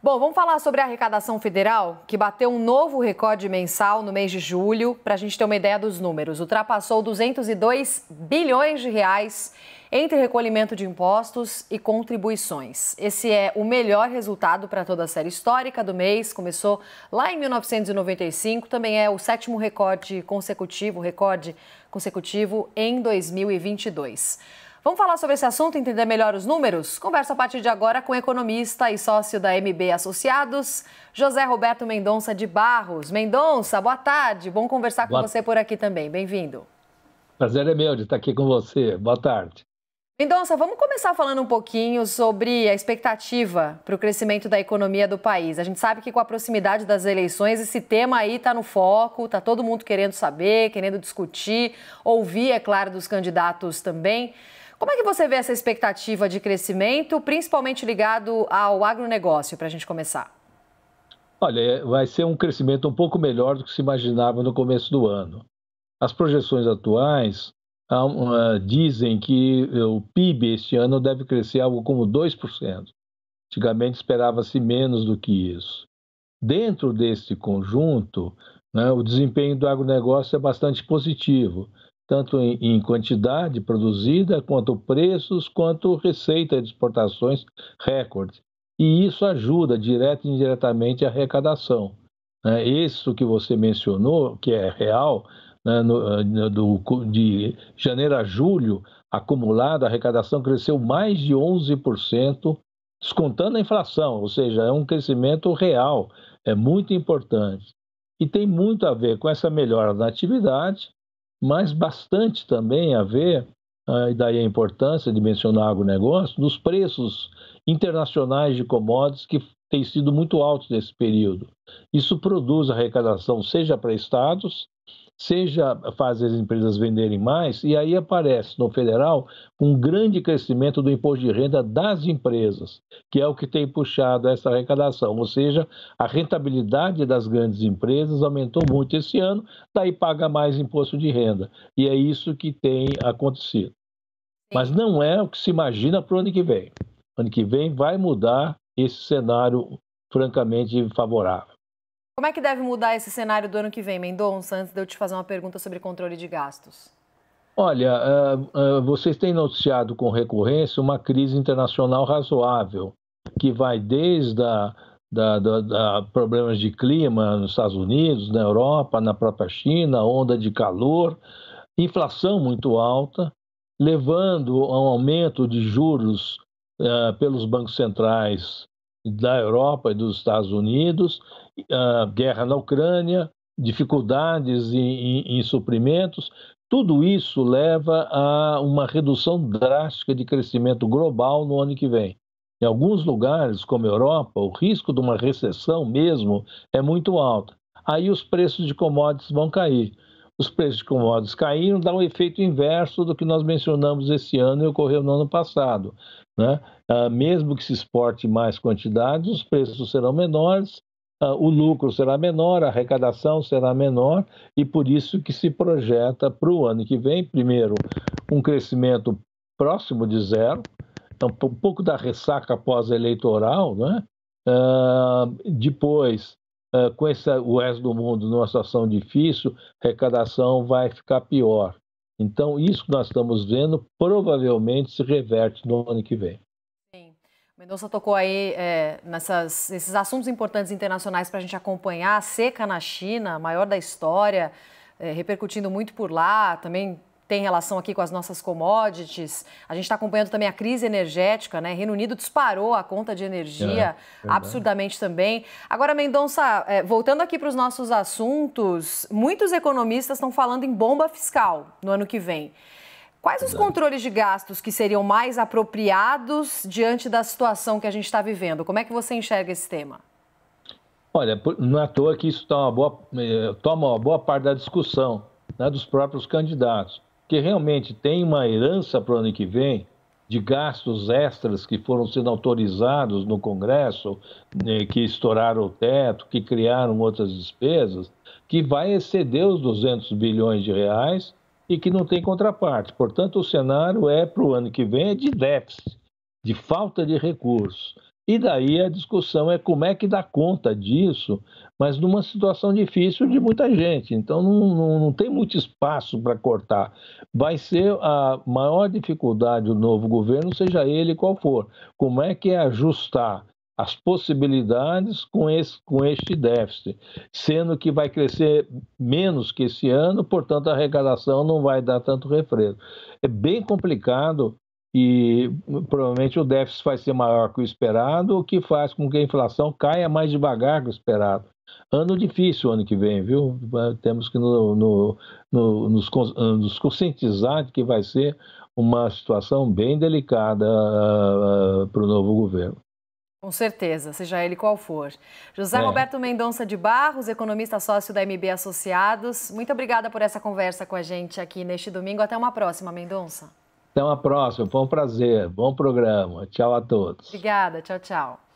Bom, vamos falar sobre a arrecadação federal, que bateu um novo recorde mensal no mês de julho, para a gente ter uma ideia dos números. Ultrapassou 202 bilhões de reais entre recolhimento de impostos e contribuições. Esse é o melhor resultado para toda a série histórica do mês, começou lá em 1995, também é o sétimo recorde consecutivo, recorde consecutivo em 2022. Vamos falar sobre esse assunto entender melhor os números? Conversa a partir de agora com economista e sócio da MB Associados, José Roberto Mendonça de Barros. Mendonça, boa tarde. Bom conversar boa... com você por aqui também. Bem-vindo. Prazer é meu de estar aqui com você. Boa tarde. Mendonça, vamos começar falando um pouquinho sobre a expectativa para o crescimento da economia do país. A gente sabe que com a proximidade das eleições, esse tema aí está no foco, está todo mundo querendo saber, querendo discutir, ouvir, é claro, dos candidatos também. Como é que você vê essa expectativa de crescimento, principalmente ligado ao agronegócio, para a gente começar? Olha, é, vai ser um crescimento um pouco melhor do que se imaginava no começo do ano. As projeções atuais dizem que o PIB este ano deve crescer algo como 2%. Antigamente esperava-se menos do que isso. Dentro desse conjunto, né, o desempenho do agronegócio é bastante positivo tanto em, em quantidade produzida, quanto preços, quanto receita de exportações recordes. E isso ajuda direto e indiretamente a arrecadação. Né? Isso que você mencionou, que é real, né? no, no, eh, do, de janeiro a julho, acumulado a arrecadação cresceu mais de 11%, descontando a inflação, ou seja, é um crescimento real, é muito importante. E tem muito a ver com essa melhora da atividade, mas bastante também a ver, ah, e daí a importância de mencionar o agronegócio, nos preços internacionais de commodities que têm sido muito altos nesse período. Isso produz arrecadação, seja para estados, seja fazer as empresas venderem mais, e aí aparece no federal um grande crescimento do imposto de renda das empresas, que é o que tem puxado essa arrecadação, ou seja, a rentabilidade das grandes empresas aumentou muito esse ano, daí paga mais imposto de renda, e é isso que tem acontecido. Mas não é o que se imagina para o ano que vem. Ano que vem vai mudar esse cenário francamente favorável. Como é que deve mudar esse cenário do ano que vem, Mendonça? Antes de eu te fazer uma pergunta sobre controle de gastos. Olha, eh, eh, vocês têm noticiado com recorrência uma crise internacional razoável, que vai desde a, da, da, da, problemas de clima nos Estados Unidos, na Europa, na própria China, onda de calor, inflação muito alta, levando a um aumento de juros uh, pelos bancos centrais da Europa e dos Estados Unidos, guerra na Ucrânia, dificuldades em, em, em suprimentos, tudo isso leva a uma redução drástica de crescimento global no ano que vem. Em alguns lugares, como a Europa, o risco de uma recessão mesmo é muito alto. Aí os preços de commodities vão cair os preços de commodities caíram, dá um efeito inverso do que nós mencionamos esse ano e ocorreu no ano passado. Né? Ah, mesmo que se exporte mais quantidades, os preços serão menores, ah, o lucro será menor, a arrecadação será menor, e por isso que se projeta para o ano que vem, primeiro, um crescimento próximo de zero, então, um pouco da ressaca pós-eleitoral, né? Ah, depois, uh, com o resto do mundo numa situação difícil, a arrecadação vai ficar pior. Então, isso que nós estamos vendo provavelmente se reverte no ano que vem. Mendonça tocou aí é, nessas, esses assuntos importantes internacionais para a gente acompanhar. A seca na China, a maior da história, é, repercutindo muito por lá, também tem relação aqui com as nossas commodities. A gente está acompanhando também a crise energética, né? Reino Unido disparou a conta de energia é, absurdamente também. Agora, Mendonça, é, voltando aqui para os nossos assuntos, muitos economistas estão falando em bomba fiscal no ano que vem. Quais os controles de gastos que seriam mais apropriados diante da situação que a gente está vivendo? Como é que você enxerga esse tema? Olha, não é à toa que isso uma boa, é, toma uma boa parte da discussão né, dos próprios candidatos que realmente tem uma herança para o ano que vem de gastos extras que foram sendo autorizados no Congresso, né, que estouraram o teto, que criaram outras despesas, que vai exceder os 200 bilhões de reais e que não tem contraparte. Portanto, o cenário é para o ano que vem é de déficit, de falta de recursos. E daí a discussão é como é que dá conta disso, mas numa situação difícil de muita gente. Então não, não, não tem muito espaço para cortar. Vai ser a maior dificuldade do novo governo, seja ele qual for. Como é que é ajustar as possibilidades com, esse, com este déficit, sendo que vai crescer menos que esse ano, portanto a arrecadação não vai dar tanto refresco. É bem complicado e hum, provavelmente o déficit vai ser maior que o esperado, o que faz com que a inflação caia mais devagar que o esperado. Ano difícil ano que vem, viu? Temos que no, no, no, nos, ah, nos conscientizar de que vai ser uma situação bem delicada uh, ah, ah, para o novo governo. Com certeza, seja ele qual for. José é. Roberto Mendonça de Barros, economista sócio da MB Associados, muito obrigada por essa conversa com a gente aqui neste domingo. Até uma próxima, Mendonça. Até uma próxima. Foi um prazer. Bom programa. Tchau a todos. Obrigada. Tchau, tchau.